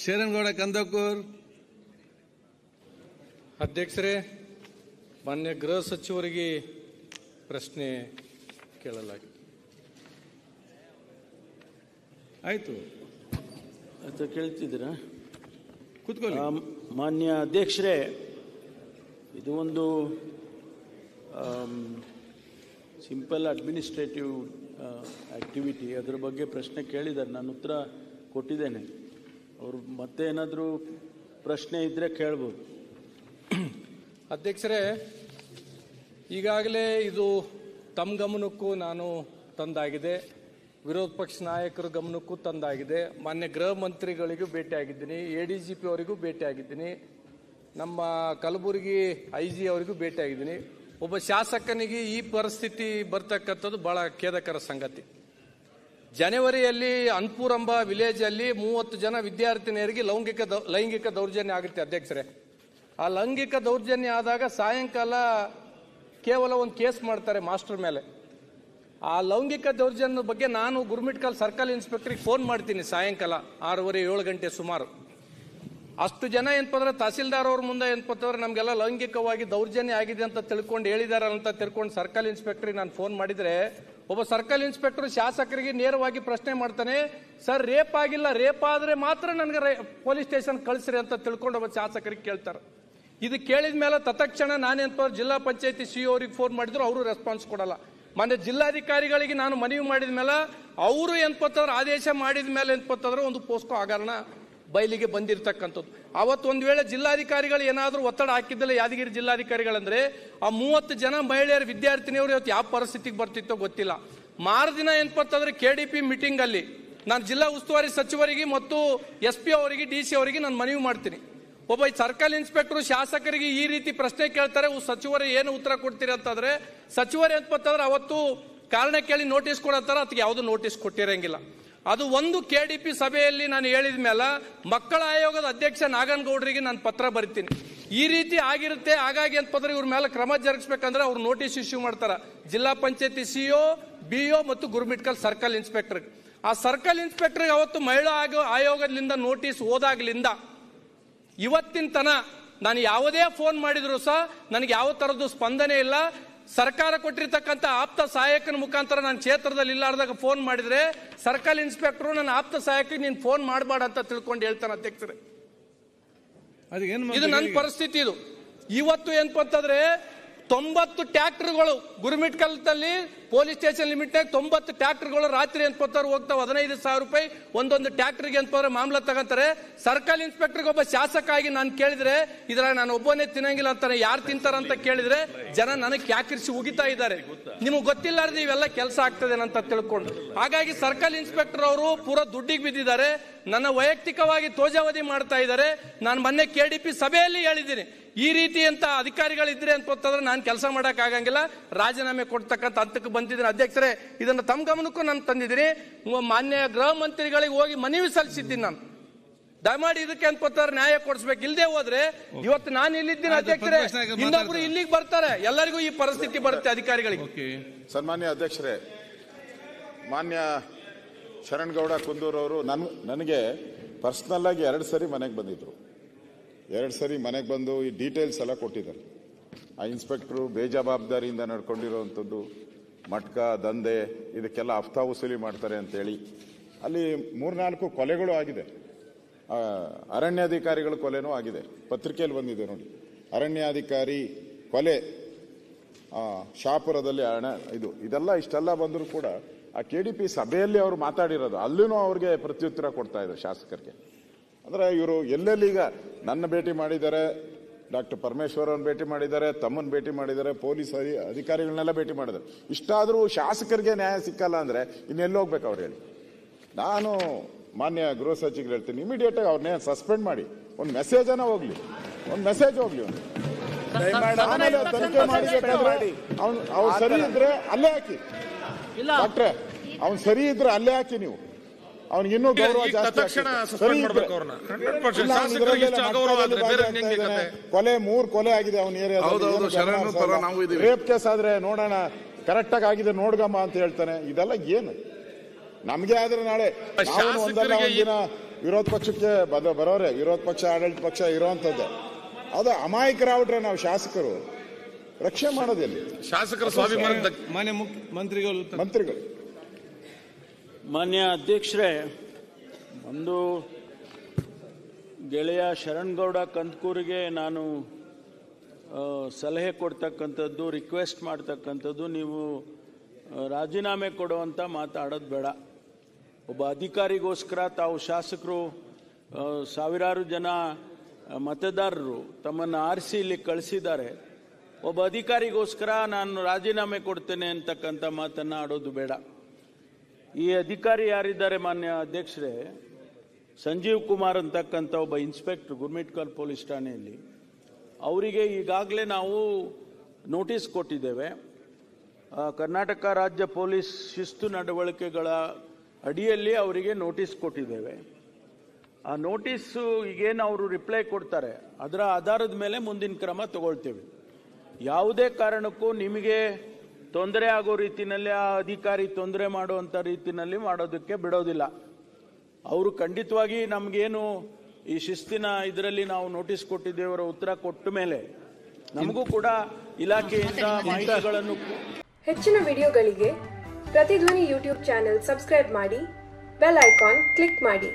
ಶರಣಗೌಡ ಕಂದಕೂರ್ ಅಧ್ಯಕ್ಷರೇ ಮಾನ್ಯ ಗೃಹ ಸಚಿವರಿಗೆ ಪ್ರಶ್ನೆ ಕೇಳಲಾಗಿದೆ ಆಯಿತು ಆಯ್ತು ಕೇಳ್ತಿದ್ದೀರ ಕೂತ್ಕೊಳ್ಳಿ ಮಾನ್ಯ ಅಧ್ಯಕ್ಷರೇ ಇದು ಒಂದು ಸಿಂಪಲ್ ಅಡ್ಮಿನಿಸ್ಟ್ರೇಟಿವ್ ಆಕ್ಟಿವಿಟಿ ಅದರ ಬಗ್ಗೆ ಪ್ರಶ್ನೆ ಕೇಳಿದ್ದಾರೆ ನಾನು ಉತ್ತರ ಕೊಟ್ಟಿದ್ದೇನೆ ಅವರು ಮತ್ತೆ ಏನಾದರೂ ಪ್ರಶ್ನೆ ಇದ್ದರೆ ಕೇಳ್ಬೋದು ಅಧ್ಯಕ್ಷರೇ ಈಗಾಗಲೇ ಇದು ತಮ್ಮ ಗಮನಕ್ಕೂ ನಾನು ತಂದಾಗಿದೆ ವಿರೋಧ ಪಕ್ಷ ನಾಯಕರ ಗಮನಕ್ಕೂ ತಂದಾಗಿದೆ ಮಾನ್ಯ ಗೃಹ ಮಂತ್ರಿಗಳಿಗೂ ಭೇಟಿಯಾಗಿದ್ದೀನಿ ಎ ಡಿ ಜಿ ಪಿ ಅವರಿಗೂ ಭೇಟಿಯಾಗಿದ್ದೀನಿ ನಮ್ಮ ಕಲಬುರಗಿ ಐ ಜಿ ಅವರಿಗೂ ಭೇಟಿಯಾಗಿದ್ದೀನಿ ಒಬ್ಬ ಶಾಸಕನಿಗೆ ಈ ಪರಿಸ್ಥಿತಿ ಬರ್ತಕ್ಕಂಥದ್ದು ಬಹಳ ಖೇದಕರ ಸಂಗತಿ ಜನವರಿಯಲ್ಲಿ ಅನ್ಪುರಂಬ ವಿಲೇಜ್ ಅಲ್ಲಿ ಮೂವತ್ತು ಜನ ವಿದ್ಯಾರ್ಥಿನಿಯರಿಗೆ ಲೈಂಗಿಕ ಲೈಂಗಿಕ ದೌರ್ಜನ್ಯ ಆಗುತ್ತೆ ಅಧ್ಯಕ್ಷರೇ ಆ ಲೈಂಗಿಕ ದೌರ್ಜನ್ಯ ಆದಾಗ ಸಾಯಂಕಾಲ ಕೇವಲ ಒಂದು ಕೇಸ್ ಮಾಡ್ತಾರೆ ಮಾಸ್ಟರ್ ಮೇಲೆ ಆ ಲೌಂಗಿಕ ದೌರ್ಜನ್ಯದ ಬಗ್ಗೆ ನಾನು ಕಾಲ್ ಸರ್ಕಲ್ ಇನ್ಸ್ಪೆಕ್ಟ್ರಿಗೆ ಫೋನ್ ಮಾಡ್ತೀನಿ ಸಾಯಂಕಾಲ ಆರೂವರೆ ಏಳು ಗಂಟೆ ಸುಮಾರು ಅಷ್ಟು ಜನ ಏನಪ್ಪ ತಹಸೀಲ್ದಾರ್ ಅವ್ರ ಮುಂದೆ ಏನಪ್ಪ ನಮಗೆಲ್ಲ ಲೈಂಗಿಕವಾಗಿ ದೌರ್ಜನ್ಯ ಆಗಿದೆ ಅಂತ ತಿಳ್ಕೊಂಡು ಹೇಳಿದಾರ ಅಂತ ತಿಳ್ಕೊಂಡು ಸರ್ಕಲ್ ಇನ್ಸ್ಪೆಕ್ಟರ್ ನಾನು ಫೋನ್ ಮಾಡಿದ್ರೆ ಒಬ್ಬ ಸರ್ಕಲ್ ಇನ್ಸ್ಪೆಕ್ಟರ್ ಶಾಸಕರಿಗೆ ನೇರವಾಗಿ ಪ್ರಶ್ನೆ ಮಾಡ್ತಾನೆ ಸರ್ ರೇಪ್ ಆಗಿಲ್ಲ ರೇಪ್ ಆದ್ರೆ ಮಾತ್ರ ನನಗೆ ಪೊಲೀಸ್ ಸ್ಟೇಷನ್ ಕಳಿಸ್ರಿ ಅಂತ ತಿಳ್ಕೊಂಡು ಒಬ್ಬ ಶಾಸಕರಿಗೆ ಕೇಳ್ತಾರೆ ಇದು ಕೇಳಿದ ಮೇಲೆ ತತ್ಕ್ಷಣ ನಾನೇನಪ್ಪ ಜಿಲ್ಲಾ ಪಂಚಾಯತಿ ಸಿ ಅವ್ರಿಗೆ ಫೋನ್ ಮಾಡಿದ್ರು ಅವರು ರೆಸ್ಪಾನ್ಸ್ ಕೊಡಲ್ಲ ಮೊನ್ನೆ ಜಿಲ್ಲಾಧಿಕಾರಿಗಳಿಗೆ ನಾನು ಮನವಿ ಮಾಡಿದ ಮೇಲೆ ಅವರು ಏನ್ಪತ್ತಂದ್ರೆ ಆದೇಶ ಮಾಡಿದ ಮೇಲೆ ಏನ್ಪತ್ತಂದ್ರೆ ಒಂದು ಪೋಸ್ಕೋ ಆಗೋಲ್ಲ ಬಯಲಿಗೆ ಬಂದಿರತಕ್ಕಂಥದ್ದು ಅವತ್ತು ಒಂದು ವೇಳೆ ಜಿಲ್ಲಾಧಿಕಾರಿಗಳು ಏನಾದರೂ ಒತ್ತಡ ಹಾಕಿದ್ದಲ್ಲ ಯಾದಗಿರಿ ಜಿಲ್ಲಾಧಿಕಾರಿಗಳಂದ್ರೆ ಆ ಮೂವತ್ತು ಜನ ಮಹಿಳೆಯರ ವಿದ್ಯಾರ್ಥಿನಿಯವರು ಇವತ್ತು ಯಾವ ಪರಿಸ್ಥಿತಿಗೆ ಬರ್ತಿತ್ತೋ ಗೊತ್ತಿಲ್ಲ ಮಾರದಿನ ಏನಪ್ಪಂತಂದ್ರೆ ಕೆ ಡಿ ಪಿ ಮೀಟಿಂಗ್ ಅಲ್ಲಿ ನಾನು ಜಿಲ್ಲಾ ಉಸ್ತುವಾರಿ ಸಚಿವರಿಗೆ ಮತ್ತು ಎಸ್ ಪಿ ಅವರಿಗೆ ಡಿ ಸಿ ಅವರಿಗೆ ನಾನು ಮನವಿ ಮಾಡ್ತೀನಿ ಒಬ್ಬ ಸರ್ಕಲ್ ಇನ್ಸ್ಪೆಕ್ಟರ್ ಶಾಸಕರಿಗೆ ಈ ರೀತಿ ಪ್ರಶ್ನೆ ಕೇಳ್ತಾರೆ ಸಚಿವರು ಏನು ಉತ್ತರ ಕೊಡ್ತೀರಿ ಅಂತಂದ್ರೆ ಸಚಿವರು ಏನಪ್ಪಂತಂದ್ರೆ ಅವತ್ತು ಕಾರಣ ಕೇಳಿ ನೋಟಿಸ್ ಕೊಡತ್ತಾರ ಅದಕ್ಕೆ ಯಾವುದೂ ನೋಟಿಸ್ ಕೊಟ್ಟಿರಂಗಿಲ್ಲ ಅದು ಒಂದು ಕೆ ಡಿ ಪಿ ಸಭೆಯಲ್ಲಿ ನಾನು ಹೇಳಿದ ಮೇಲೆ ಮಕ್ಕಳ ಆಯೋಗದ ಅಧ್ಯಕ್ಷ ನಾಗನಗೌಡರಿಗೆ ನಾನು ಪತ್ರ ಬರಿತೀನಿ ಈ ರೀತಿ ಆಗಿರುತ್ತೆ ಹಾಗಾಗಿ ಅಂತ ಪತ್ರ ಇವ್ರ ಮೇಲೆ ಕ್ರಮ ಜರುಗಿಸ್ಬೇಕಂದ್ರೆ ಅವ್ರು ನೋಟಿಸ್ ಇಶ್ಯೂ ಮಾಡ್ತಾರೆ ಜಿಲ್ಲಾ ಪಂಚಾಯತಿ ಒ ಬಿ ಒ ಮತ್ತು ಗುರುಮಿಟ್ಕಲ್ ಸರ್ಕಲ್ ಇನ್ಸ್ಪೆಕ್ಟರ್ ಆ ಸರ್ಕಲ್ ಇನ್ಸ್ಪೆಕ್ಟರ್ ಅವತ್ತು ಮಹಿಳಾ ಆಯೋಗದಿಂದ ನೋಟಿಸ್ ಹೋದಾಗ್ಲಿಂದ ಇವತ್ತಿನ ತನ ನಾನು ಯಾವುದೇ ಫೋನ್ ಮಾಡಿದ್ರು ಸಹ ನನಗೆ ಯಾವ ಥರದ್ದು ಸ್ಪಂದನೆ ಇಲ್ಲ ಸರ್ಕಾರ ಕೊಟ್ಟಿರ್ತಕ್ಕಂಥ ಆಪ್ತ ಸಹಾಯಕನ ಮುಖಾಂತರ ನಾನು ಕ್ಷೇತ್ರದಲ್ಲಿ ಇಲ್ಲಾರ್ದಾಗ ಫೋನ್ ಮಾಡಿದ್ರೆ ಸರ್ಕಲ್ ಇನ್ಸ್ಪೆಕ್ಟರ್ ನನ್ನ ಆಪ್ತ ಸಹಾಯಕ ನೀನು ಫೋನ್ ಮಾಡಬೇಡ ಅಂತ ತಿಳ್ಕೊಂಡು ಹೇಳ್ತಾನೆ ಅಧ್ಯಕ್ಷರೇ ಇದು ನನ್ನ ಪರಿಸ್ಥಿತಿ ಇದು ಇವತ್ತು ಏನಪ್ಪ ಅಂತಂದ್ರೆ ತೊಂಬತ್ತು ಟ್ಯಾಕ್ಟರ್ಗಳು ಗುರುಮಿಟ್ಕಲ್ದಲ್ಲಿ ಪೊಲೀಸ್ ಸ್ಟೇಷನ್ ಲಿಮಿಟ್ನಾಗ ತೊಂಬತ್ತು ಗಳು ರಾತ್ರಿ ಕೊಡ್ತಾರೆ ಹೋಗ್ತಾವ ಹದಿನೈದು ಸಾವಿರ ರೂಪಾಯಿ ಒಂದೊಂದು ಟ್ಯಾಕ್ಟರ್ಗೆ ಅನ್ಕೋದ್ರೆ ಮಾಮಲ ತಗೊಂತಾರೆ ಸರ್ಕಲ್ ಇನ್ಸ್ಪೆಕ್ಟರ್ಗೆ ಒಬ್ಬ ಶಾಸಕ ಆಗಿ ನಾನು ಕೇಳಿದ್ರೆ ಇದ್ರ ನಾನು ಒಬ್ಬನೇ ತಿನ್ನಂಗಿಲ್ಲ ಅಂತಾನೆ ಯಾರು ಅಂತ ಕೇಳಿದ್ರೆ ಜನ ನನಗೆ ಯಾಕಿರಿಸಿ ಉಗಿತಾ ಇದ್ದಾರೆ ನಿಮಗೆ ಗೊತ್ತಿಲ್ಲಾರ್ದು ಇವೆಲ್ಲ ಕೆಲಸ ಆಗ್ತದೆ ಅಂತ ತಿಳ್ಕೊಂಡು ಹಾಗಾಗಿ ಸರ್ಕಲ್ ಇನ್ಸ್ಪೆಕ್ಟರ್ ಅವರು ಪೂರಾ ದುಡ್ಡಿಗೆ ಬಿದ್ದಿದ್ದಾರೆ ನನ್ನ ವೈಯಕ್ತಿಕವಾಗಿ ತೋಜಾವಧಿ ಮಾಡ್ತಾ ಇದ್ದಾರೆ ನಾನು ಮೊನ್ನೆ ಕೆ ಡಿ ಪಿ ಸಭೆಯಲ್ಲಿ ಹೇಳಿದ್ದೀನಿ ಈ ರೀತಿ ಅಂತ ಅಧಿಕಾರಿಗಳಿದ್ರೆ ಗೊತ್ತಾದ್ರೆ ನಾನು ಕೆಲಸ ಮಾಡಕ್ಕಾಗಂಗಿಲ್ಲ ರಾಜೀನಾಮೆ ಕೊಡ್ತಕ್ಕಂಥ ಹಂತಕ್ಕೆ ಬಂದಿದ್ದೀನಿ ಅಧ್ಯಕ್ಷರೇ ಇದನ್ನು ತಮ್ಮ ಗಮನಕ್ಕೂ ನಾನು ತಂದಿದ್ದೀನಿ ಮಾನ್ಯ ಗೃಹ ಮಂತ್ರಿಗಳಿಗೆ ಹೋಗಿ ಮನವಿ ಸಲ್ಲಿಸಿದ್ದೀನಿ ನಾನು ದಯಮಾಡಿ ಇದಕ್ಕೆ ಅನ್ಕೋತಾರೆ ನ್ಯಾಯ ಕೊಡಿಸ್ಬೇಕು ಇಲ್ಲದೆ ಹೋದ್ರೆ ಇವತ್ತು ನಾನು ಇಲ್ಲಿದ್ದೀನಿ ಅಧ್ಯಕ್ಷರೇ ಇನ್ನೊಬ್ರು ಇಲ್ಲಿಗೆ ಬರ್ತಾರೆ ಎಲ್ಲರಿಗೂ ಈ ಪರಿಸ್ಥಿತಿ ಬರುತ್ತೆ ಅಧಿಕಾರಿಗಳಿಗೆ ಸನ್ಮಾನ್ಯ ಅಧ್ಯಕ್ಷರೇ ಮಾನ್ಯ ಶರಣಗೌಡ ಅವರು ನನ್ ನನಗೆ ಪರ್ಸ್ನಲ್ ಆಗಿ ಎರಡು ಸರಿ ಮನೆಗೆ ಬಂದಿದ್ರು ಎರಡು ಸರಿ ಮನೆಗೆ ಬಂದು ಈ ಡೀಟೇಲ್ಸ್ ಎಲ್ಲ ಕೊಟ್ಟಿದ್ದಾರೆ ಆ ಇನ್ಸ್ಪೆಕ್ಟ್ರು ಬೇಜವಾಬ್ದಾರಿಯಿಂದ ನಡ್ಕೊಂಡಿರೋವಂಥದ್ದು ಮಟ್ಕ ದಂಧೆ ಇದಕ್ಕೆಲ್ಲ ಹಫ್ತಾ ವಸೂಲಿ ಮಾಡ್ತಾರೆ ಅಂತೇಳಿ ಅಲ್ಲಿ ಮೂರ್ನಾಲ್ಕು ಕೊಲೆಗಳು ಆಗಿದೆ ಅರಣ್ಯಾಧಿಕಾರಿಗಳ ಕೊಲೆನೂ ಆಗಿದೆ ಪತ್ರಿಕೆಯಲ್ಲಿ ಬಂದಿದೆ ನೋಡಿ ಅರಣ್ಯಾಧಿಕಾರಿ ಕೊಲೆ ಶಾಪುರದಲ್ಲಿ ಅರಣ್ಯ ಇದು ಇದೆಲ್ಲ ಇಷ್ಟೆಲ್ಲ ಬಂದರೂ ಕೂಡ ಆ ಕೆ ಡಿ ಪಿ ಸಭೆಯಲ್ಲಿ ಅವರು ಮಾತಾಡಿರೋದು ಅಲ್ಲೂ ಅವ್ರಿಗೆ ಪ್ರತ್ಯುತ್ತರ ಕೊಡ್ತಾ ಇದ್ದಾರೆ ಶಾಸಕರಿಗೆ ಅಂದರೆ ಇವರು ಈಗ ನನ್ನ ಭೇಟಿ ಮಾಡಿದ್ದಾರೆ ಡಾಕ್ಟರ್ ಪರಮೇಶ್ವರವ್ರನ್ನ ಭೇಟಿ ಮಾಡಿದ್ದಾರೆ ತಮ್ಮನ್ನು ಭೇಟಿ ಮಾಡಿದ್ದಾರೆ ಪೊಲೀಸ್ ಅಧಿಕಾರಿಗಳನ್ನೆಲ್ಲ ಭೇಟಿ ಮಾಡಿದ್ದಾರೆ ಇಷ್ಟಾದರೂ ಶಾಸಕರಿಗೆ ನ್ಯಾಯ ಸಿಕ್ಕಲ್ಲ ಅಂದರೆ ಇನ್ನೆಲ್ಲಿ ಹೋಗ್ಬೇಕು ಅವ್ರು ಹೇಳಿ ನಾನು ಮಾನ್ಯ ಗೃಹ ಸಚಿವರು ಹೇಳ್ತೀನಿ ಇಮಿಡಿಯೇಟಾಗಿ ಅವ್ರನ್ನೇ ಸಸ್ಪೆಂಡ್ ಮಾಡಿ ಒಂದು ಮೆಸೇಜನ ಹೋಗ್ಲಿ ಒಂದು ಮೆಸೇಜ್ ಹೋಗ್ಲಿ ಒಂದು ತನಿಖೆ ಮಾಡಿ ಅವ್ನು ಸರಿ ಇದ್ರೆ ಅಲ್ಲೇ ಹಾಕಿ ಡಾಕ್ಟ್ರೆ ಅವ್ನು ಸರಿ ಇದ್ರೆ ಅಲ್ಲೇ ಹಾಕಿ ನೀವು ಇನ್ನೂ ಗೌರವ ಜಾಸ್ತಿ ಕೊಲೆ ಮೂರ್ ಕೊಲೆ ಆಗಿದೆ ಅವನ ಏರಿಯಾ ರೇಪ್ ಕೇಸ್ ಆದ್ರೆ ನೋಡೋಣ ಕರೆಕ್ಟ್ ಆಗಿ ಆಗಿದೆ ನೋಡ್ಗಮ್ಮ ಅಂತ ಹೇಳ್ತಾನೆ ಇದೆಲ್ಲ ಏನು ನಮ್ಗೆ ಆದ್ರೆ ನಾಳೆ ಒಂದಲ್ಲ ಒಂದಿನ ವಿರೋಧ ಪಕ್ಷಕ್ಕೆ ಬರೋರೆ ವಿರೋಧ ಪಕ್ಷ ಆಡಳಿತ ಪಕ್ಷ ಇರೋಂತದ್ದು ಅದು ಅಮಾಯಕರಾಗ್ರೆ ನಾವು ಶಾಸಕರು ರಕ್ಷೆ ಮಾಡೋದಿಲ್ಲ ಶಾಸಕರ ಸ್ವಾಭಿಮಾನ ಮಂತ್ರಿಗಳು ಮಂತ್ರಿಗಳು ಮಾನ್ಯ ಅಧ್ಯಕ್ಷರೇ ಒಂದು ಗೆಳೆಯ ಶರಣ್ಗೌಡ ಕಂದ್ಕೂರಿಗೆ ನಾನು ಸಲಹೆ ಕೊಡ್ತಕ್ಕಂಥದ್ದು ರಿಕ್ವೆಸ್ಟ್ ಮಾಡ್ತಕ್ಕಂಥದ್ದು ನೀವು ರಾಜೀನಾಮೆ ಕೊಡುವಂಥ ಮಾತಾಡೋದು ಬೇಡ ಒಬ್ಬ ಅಧಿಕಾರಿಗೋಸ್ಕರ ತಾವು ಶಾಸಕರು ಸಾವಿರಾರು ಜನ ಮತದಾರರು ತಮ್ಮನ್ನು ಆರಿಸಿ ಇಲ್ಲಿ ಕಳಿಸಿದ್ದಾರೆ ಒಬ್ಬ ಅಧಿಕಾರಿಗೋಸ್ಕರ ನಾನು ರಾಜೀನಾಮೆ ಕೊಡ್ತೇನೆ ಅಂತಕ್ಕಂಥ ಮಾತನ್ನು ಆಡೋದು ಬೇಡ ಈ ಅಧಿಕಾರಿ ಯಾರಿದ್ದಾರೆ ಮಾನ್ಯ ಅಧ್ಯಕ್ಷರೇ ಸಂಜೀವ್ ಕುಮಾರ್ ಅಂತಕ್ಕಂಥ ಒಬ್ಬ ಇನ್ಸ್ಪೆಕ್ಟರ್ ಗುರ್ಮಿಟ್ಕಲ್ ಪೊಲೀಸ್ ಠಾಣೆಯಲ್ಲಿ ಅವರಿಗೆ ಈಗಾಗಲೇ ನಾವು ನೋಟಿಸ್ ಕೊಟ್ಟಿದ್ದೇವೆ ಕರ್ನಾಟಕ ರಾಜ್ಯ ಪೊಲೀಸ್ ಶಿಸ್ತು ನಡವಳಿಕೆಗಳ ಅಡಿಯಲ್ಲಿ ಅವರಿಗೆ ನೋಟಿಸ್ ಕೊಟ್ಟಿದ್ದೇವೆ ಆ ನೋಟಿಸ್ಸು ಈಗೇನು ಅವರು ರಿಪ್ಲೈ ಕೊಡ್ತಾರೆ ಅದರ ಆಧಾರದ ಮೇಲೆ ಮುಂದಿನ ಕ್ರಮ ತಗೊಳ್ತೇವೆ ಯಾವುದೇ ಕಾರಣಕ್ಕೂ ನಿಮಗೆ ತೊಂದರೆ ಆಗೋ ರೀತಿಯಲ್ಲಿ ಆ ಅಧಿಕಾರಿ ತೊಂದರೆ ಮಾಡುವಂಥ ರೀತಿಯಲ್ಲಿ ಮಾಡೋದಕ್ಕೆ ಬಿಡೋದಿಲ್ಲ ಅವರು ಖಂಡಿತವಾಗಿ ನಮಗೇನು ಈ ಶಿಸ್ತಿನ ಇದರಲ್ಲಿ ನಾವು ನೋಟಿಸ್ ಕೊಟ್ಟಿದ್ದೇವರ ಉತ್ತರ ಕೊಟ್ಟ ಮೇಲೆ ನಮಗೂ ಕೂಡ ಇಲಾಖೆಯಿಂದ ಮಾಹಿತಿಗಳನ್ನು ಹೆಚ್ಚಿನ ವಿಡಿಯೋಗಳಿಗೆ ಪ್ರತಿಧ್ವನಿ ಯೂಟ್ಯೂಬ್ ಚಾನೆಲ್ ಸಬ್ಸ್ಕ್ರೈಬ್ ಮಾಡಿ ಬೆಲ್ ಐಕಾನ್ ಕ್ಲಿಕ್ ಮಾಡಿ